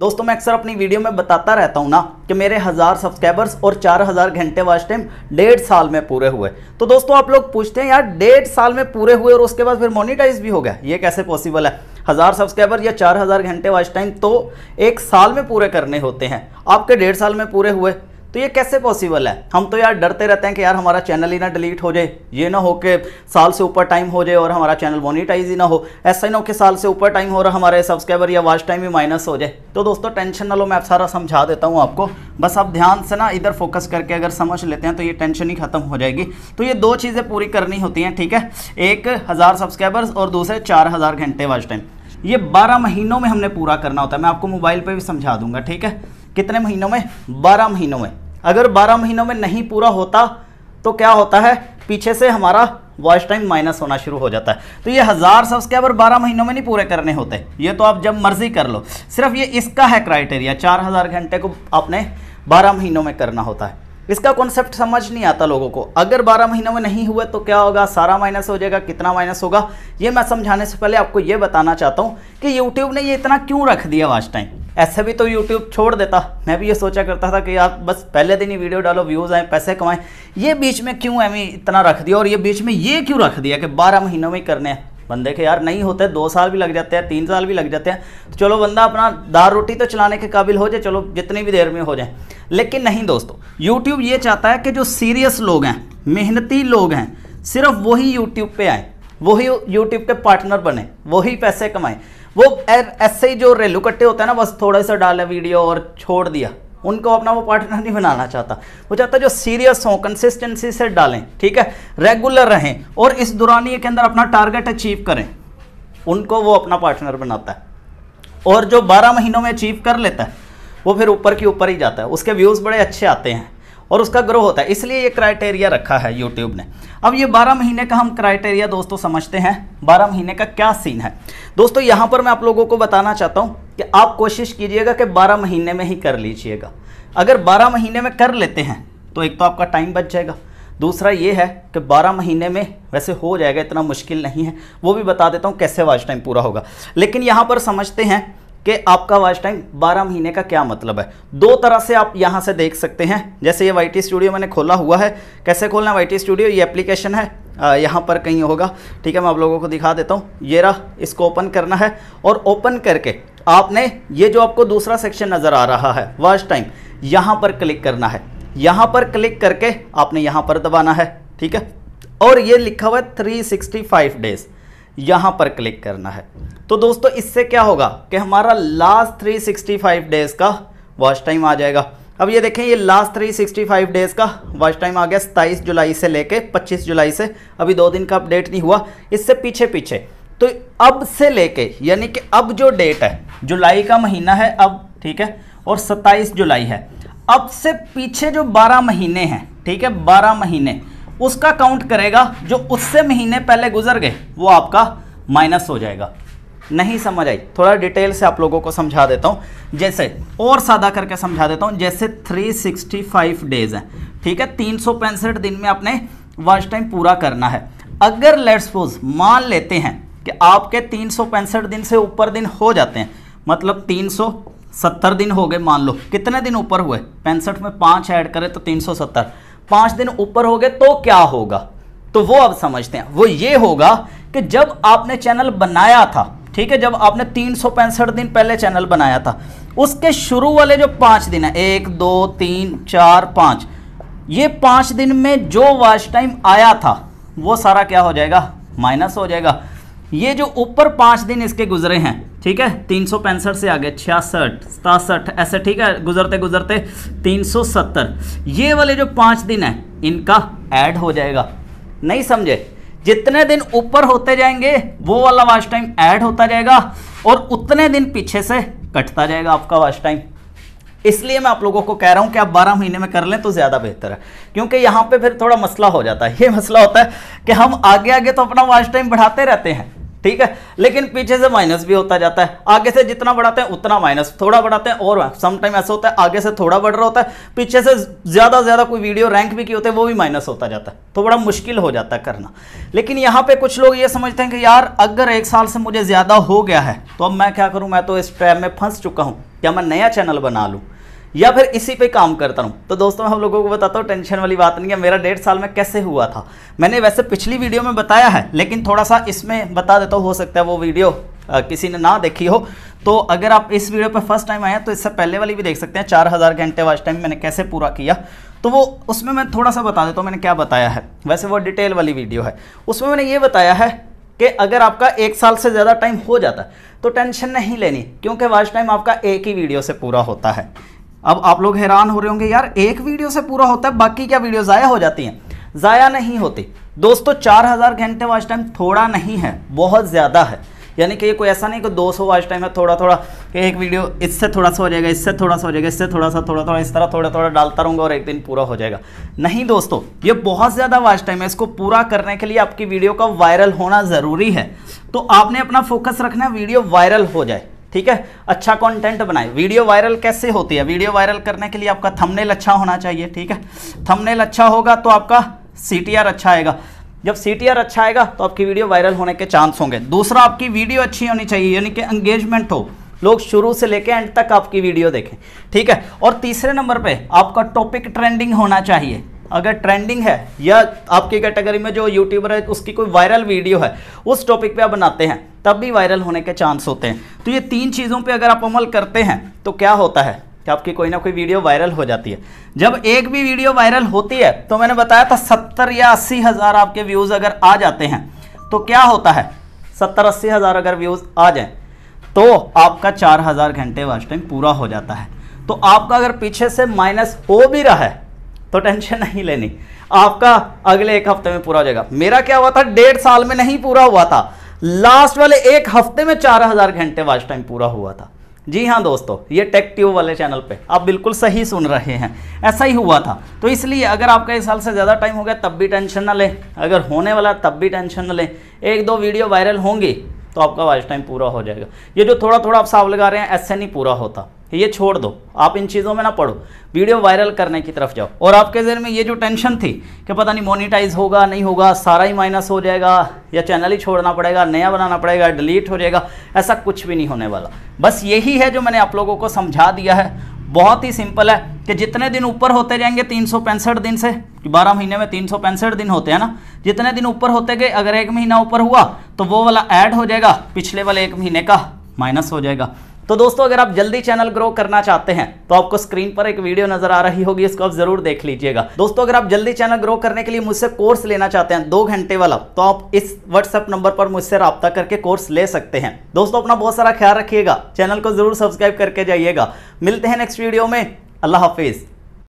दोस्तों मैं अक्सर अपनी वीडियो में बताता रहता हूँ ना कि मेरे हज़ार सब्सक्राइबर्स और चार हज़ार घंटे वाच टाइम डेढ़ साल में पूरे हुए तो दोस्तों आप लोग पूछते हैं यार डेढ़ साल में पूरे हुए और उसके बाद फिर मोनिटाइज भी हो गया ये कैसे पॉसिबल है हज़ार सब्सक्राइबर या चार हज़ार घंटे वाच टाइम तो एक साल में पूरे करने होते हैं आपके डेढ़ साल में पूरे हुए तो ये कैसे पॉसिबल है हम तो यार डरते रहते हैं कि यार हमारा चैनल ही ना डिलीट हो जाए ये ना हो कि साल से ऊपर टाइम हो जाए और हमारा चैनल मोनिटाइज ही ना हो ऐसा ही ना हो कि साल से ऊपर टाइम हो रहा हमारे सब्सक्राइबर या वाच टाइम ही माइनस हो जाए तो दोस्तों टेंशन ना लो मैं आप सारा समझा देता हूँ आपको बस आप ध्यान से ना इधर फोकस करके अगर समझ लेते हैं तो ये टेंशन ही खत्म हो जाएगी तो ये दो चीज़ें पूरी करनी होती हैं ठीक है एक हज़ार सब्सक्राइबर्स और दूसरे चार हज़ार घंटे वाच टाइम ये 12 महीनों में हमने पूरा करना होता है मैं आपको मोबाइल पे भी समझा दूंगा ठीक है कितने महीनों में 12 महीनों में अगर 12 महीनों में नहीं पूरा होता तो क्या होता है पीछे से हमारा वॉइस टाइम माइनस होना शुरू हो जाता है तो ये हज़ार सब्सक्राइबर 12 महीनों में नहीं पूरे करने होते ये तो आप जब मर्जी कर लो सिर्फ ये इसका है क्राइटेरिया हजार घंटे को आपने बारह महीनों में करना होता है इसका कॉन्सेप्ट समझ नहीं आता लोगों को अगर 12 महीनों में नहीं हुआ तो क्या होगा सारा माइनस हो जाएगा कितना माइनस होगा ये मैं समझाने से पहले आपको ये बताना चाहता हूँ कि यूट्यूब ने ये इतना क्यों रख दिया वाच टाइम ऐसे भी तो यूट्यूब छोड़ देता मैं भी ये सोचा करता था कि यार बस पहले दिन ही वीडियो डालो व्यूज़ आए पैसे कमाएं ये बीच में क्यों एम इतना रख दिया और ये बीच में ये क्यों रख दिया कि बारह महीनों में ही करने हैं बंदे के यार नहीं होते दो साल भी लग जाते हैं तीन साल भी लग जाते हैं तो चलो बंदा अपना दार रोटी तो चलाने के काबिल हो जाए चलो जितनी भी देर में हो जाए लेकिन नहीं दोस्तों यूट्यूब ये चाहता है कि जो सीरियस लोग हैं मेहनती लोग हैं सिर्फ वही यूट्यूब पे आए वही यूट्यूब के पार्टनर बने वही पैसे कमाएं वो ऐसे ही जो रेलू कट्टे होते हैं ना बस थोड़े से डाला वीडियो और छोड़ दिया उनको अपना वो पार्टनर नहीं बनाना चाहता वो चाहता जो सीरियस हो कंसिस्टेंसी से डालें ठीक है रेगुलर रहें और इस दौरानिए के अंदर अपना टारगेट अचीव करें उनको वो अपना पार्टनर बनाता है और जो 12 महीनों में अचीव कर लेता है वो फिर ऊपर की ऊपर ही जाता है उसके व्यूज़ बड़े अच्छे आते हैं और उसका ग्रो होता है इसलिए ये क्राइटेरिया रखा है यूट्यूब ने अब ये 12 महीने का हम क्राइटेरिया दोस्तों समझते हैं 12 महीने का क्या सीन है दोस्तों यहाँ पर मैं आप लोगों को बताना चाहता हूँ कि आप कोशिश कीजिएगा कि 12 महीने में ही कर लीजिएगा अगर 12 महीने में कर लेते हैं तो एक तो आपका टाइम बच जाएगा दूसरा ये है कि 12 महीने में वैसे हो जाएगा इतना मुश्किल नहीं है वो भी बता देता हूँ कैसे वाच टाइम पूरा होगा लेकिन यहाँ पर समझते हैं कि आपका वॉच टाइम 12 महीने का क्या मतलब है दो तरह से आप यहाँ से देख सकते हैं जैसे ये वाई स्टूडियो मैंने खोला हुआ है कैसे खोलना है वाई स्टूडियो ये एप्लीकेशन है यहाँ पर कहीं होगा ठीक है मैं आप लोगों को दिखा देता हूँ ये रहा इसको ओपन करना है और ओपन करके आपने ये जो आपको दूसरा सेक्शन नज़र आ रहा है वॉच टाइम यहाँ पर क्लिक करना है यहाँ पर क्लिक करके आपने यहाँ पर दबाना है ठीक है और ये लिखा हुआ है 365 डेज़ यहाँ पर क्लिक करना है तो दोस्तों इससे क्या होगा कि हमारा लास्ट 365 डेज़ का वॉच टाइम आ जाएगा अब ये देखें ये लास्ट 365 डेज़ का वॉच टाइम आ गया सताईस जुलाई से लेके 25 जुलाई से अभी दो दिन का अपडेट नहीं हुआ इससे पीछे पीछे तो अब से लेके यानी कि अब जो डेट है जुलाई का महीना है अब ठीक है और सत्ताईस जुलाई है अब से पीछे जो बारह महीने हैं ठीक है बारह महीने उसका काउंट करेगा जो उससे महीने पहले गुजर गए वो आपका माइनस हो जाएगा नहीं समझ आई थोड़ा डिटेल से आप लोगों को समझा देता हूँ जैसे और सादा करके समझा देता हूँ जैसे 365 डेज हैं ठीक है तीन दिन में आपने वर्ष टाइम पूरा करना है अगर लेट्स सपोज मान लेते हैं कि आपके तीन दिन से ऊपर दिन हो जाते हैं मतलब तीन सत्तर दिन हो गए मान लो कितने दिन ऊपर हुए पैंसठ में पाँच ऐड करें तो तीन सौ सत्तर पाँच दिन ऊपर हो गए तो क्या होगा तो वो अब समझते हैं वो ये होगा कि जब आपने चैनल बनाया था ठीक है जब आपने तीन दिन पहले चैनल बनाया था उसके शुरू वाले जो पाँच दिन है एक दो तीन चार पाँच ये पांच दिन में जो वॉच टाइम आया था वो सारा क्या हो जाएगा माइनस हो जाएगा ये जो ऊपर पाँच दिन इसके गुजरे हैं ठीक है तीन सौ पैंसठ से आगे छियासठ सतासठ ऐसे ठीक है गुजरते गुजरते तीन सौ सत्तर ये वाले जो पाँच दिन हैं इनका ऐड हो जाएगा नहीं समझे जितने दिन ऊपर होते जाएंगे वो वाला वाच टाइम ऐड होता जाएगा और उतने दिन पीछे से कटता जाएगा आपका वाच टाइम इसलिए मैं आप लोगों को कह रहा हूं कि आप 12 महीने में कर लें तो ज़्यादा बेहतर है क्योंकि यहाँ पे फिर थोड़ा मसला हो जाता है ये मसला होता है कि हम आगे आगे तो अपना वाच टाइम बढ़ाते रहते हैं ठीक है लेकिन पीछे से माइनस भी होता जाता है आगे से जितना बढ़ाते हैं उतना माइनस थोड़ा बढ़ाते हैं और समटाइम ऐसा होता है आगे से थोड़ा बढ़ रहा होता है पीछे से ज़्यादा ज़्यादा कोई वीडियो रैंक भी की होते हैं वो भी माइनस होता जाता है तो बड़ा मुश्किल हो जाता है करना लेकिन यहाँ पर कुछ लोग ये समझते हैं कि यार अगर एक साल से मुझे ज़्यादा हो गया है तो अब मैं क्या करूँ मैं तो इस ट्रैप में फंस चुका हूँ क्या मैं नया चैनल बना लूँ या फिर इसी पे काम करता रहूँ तो दोस्तों हम लोगों को बताता हूँ टेंशन वाली बात नहीं है मेरा डेढ़ साल में कैसे हुआ था मैंने वैसे पिछली वीडियो में बताया है लेकिन थोड़ा सा इसमें बता देता हूँ हो सकता है वो वीडियो आ, किसी ने ना देखी हो तो अगर आप इस वीडियो पर फर्स्ट टाइम आए तो इससे पहले वाली भी देख सकते हैं चार हज़ार घंटे वास्ट टाइम मैंने कैसे पूरा किया तो वो उसमें मैं थोड़ा सा बता देता हूँ मैंने क्या बताया है वैसे वो डिटेल वाली वीडियो है उसमें मैंने ये बताया है कि अगर आपका एक साल से ज़्यादा टाइम हो जाता है तो टेंशन नहीं लेनी क्योंकि वाच टाइम आपका एक ही वीडियो से पूरा होता है अब आप लोग हैरान हो रहे होंगे यार एक वीडियो से पूरा होता है बाकी क्या वीडियो ज़ाया हो जाती हैं ज़ाया नहीं होती दोस्तों चार हजार घंटे वाच टाइम थोड़ा नहीं है बहुत ज़्यादा है यानी कि ये कोई ऐसा नहीं कि 200 सौ वाच टाइम है थोड़ा थोड़ा कि एक वीडियो इससे थोड़ा सा हो जाएगा इससे थोड़ा सा हो जाएगा इससे थोड़ा सा थोड़ा थोड़ा इस तरह थोड़ा थोड़ा डालता रहूँगा और एक दिन पूरा हो जाएगा नहीं दोस्तों ये बहुत ज़्यादा वाच टाइम है इसको पूरा करने के लिए आपकी वीडियो का वायरल होना ज़रूरी है तो आपने अपना फोकस रखना वीडियो वायरल हो जाए ठीक है अच्छा कंटेंट बनाए वीडियो वायरल कैसे होती है वीडियो वायरल करने के लिए आपका थंबनेल अच्छा होना चाहिए ठीक है थंबनेल अच्छा होगा तो आपका सी अच्छा आएगा जब सी अच्छा आएगा तो आपकी वीडियो वायरल होने के चांस होंगे दूसरा आपकी वीडियो अच्छी होनी चाहिए यानी कि एंगेजमेंट हो लोग शुरू से लेके एंड तक आपकी वीडियो देखें ठीक है और तीसरे नंबर पे आपका टॉपिक ट्रेंडिंग होना चाहिए अगर ट्रेंडिंग है या आपकी कैटेगरी में जो यूट्यूबर है उसकी कोई वायरल वीडियो है उस टॉपिक पे आप बनाते हैं तब भी वायरल होने के चांस होते हैं तो ये तीन चीज़ों पे अगर आप अमल करते हैं तो क्या होता है कि आपकी कोई ना कोई वीडियो वायरल हो जाती है जब एक भी वीडियो वायरल होती है तो मैंने बताया था सत्तर या अस्सी हज़ार आपके व्यूज़ अगर आ जाते हैं तो क्या होता है सत्तर अस्सी हज़ार अगर व्यूज़ आ जाए तो आपका चार हज़ार घंटे वाच टाइम पूरा हो जाता है तो आपका अगर पीछे से माइनस हो भी रहा है तो टेंशन नहीं लेनी आपका अगले एक हफ्ते में पूरा हो जाएगा मेरा क्या हुआ था डेढ़ साल में नहीं पूरा हुआ था लास्ट वाले एक हफ्ते में चार हजार घंटे वाच टाइम पूरा हुआ था जी हाँ दोस्तों ये टेक ट्यूब वाले चैनल पे आप बिल्कुल सही सुन रहे हैं ऐसा ही हुआ था तो इसलिए अगर आपका इस साल से ज़्यादा टाइम हो गया तब भी टेंशन ना लें अगर होने वाला तब भी टेंशन ना लें एक दो वीडियो वायरल होंगी तो आपका वॉच टाइम पूरा हो जाएगा ये जो थोड़ा थोड़ा आप साफ लगा रहे हैं ऐसे नहीं पूरा होता ये छोड़ दो आप इन चीज़ों में ना पढ़ो वीडियो वायरल करने की तरफ जाओ और आपके जहन में ये जो टेंशन थी कि पता नहीं मोनिटाइज होगा नहीं होगा सारा ही माइनस हो जाएगा या चैनल ही छोड़ना पड़ेगा नया बनाना पड़ेगा डिलीट हो जाएगा ऐसा कुछ भी नहीं होने वाला बस यही है जो मैंने आप लोगों को समझा दिया है बहुत ही सिंपल है कि जितने दिन ऊपर होते जाएंगे तीन दिन से बारह महीने में तीन दिन होते हैं ना जितने दिन ऊपर होते गए अगर एक महीना ऊपर हुआ तो वो वाला ऐड हो जाएगा पिछले वाले एक महीने का माइनस हो जाएगा तो दोस्तों अगर आप जल्दी चैनल ग्रो करना चाहते हैं तो आपको स्क्रीन पर एक वीडियो नजर आ रही होगी इसको आप जरूर देख लीजिएगा दोस्तों अगर आप जल्दी चैनल ग्रो करने के लिए मुझसे कोर्स लेना चाहते हैं दो घंटे वाला तो आप इस व्हाट्सएप नंबर पर मुझसे रब्ता करके कोर्स ले सकते हैं दोस्तों अपना बहुत सारा ख्याल रखिएगा चैनल को जरूर सब्सक्राइब करके जाइएगा मिलते हैं नेक्स्ट वीडियो में अल्लाह हाफिज़